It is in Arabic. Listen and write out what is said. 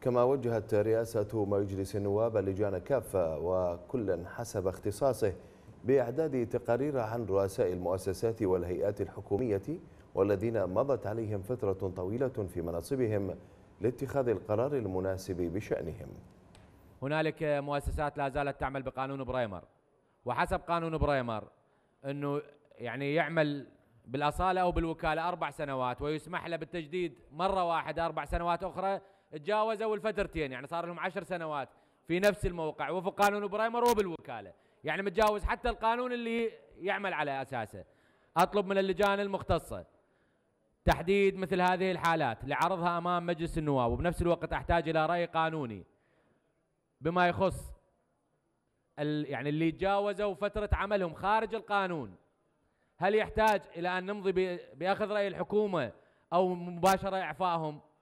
كما وجهت رئاسة مجلس النواب اللجان كافة وكلا حسب اختصاصه بإعداد تقارير عن رؤساء المؤسسات والهيئات الحكومية والذين مضت عليهم فترة طويلة في مناصبهم لاتخاذ القرار المناسب بشأنهم هنالك مؤسسات لا زالت تعمل بقانون برايمر وحسب قانون برايمر أنه يعني يعمل بالاصاله او بالوكاله اربع سنوات ويسمح له بالتجديد مره واحده اربع سنوات اخرى تجاوزوا الفترتين يعني صار لهم عشر سنوات في نفس الموقع وفق قانون برايمر وبالوكاله يعني متجاوز حتى القانون اللي يعمل على اساسه اطلب من اللجان المختصه تحديد مثل هذه الحالات لعرضها امام مجلس النواب وبنفس الوقت احتاج الى راي قانوني بما يخص يعني اللي تجاوزوا فتره عملهم خارج القانون هل يحتاج إلى أن نمضي بأخذ رأي الحكومة أو مباشرة إعفائهم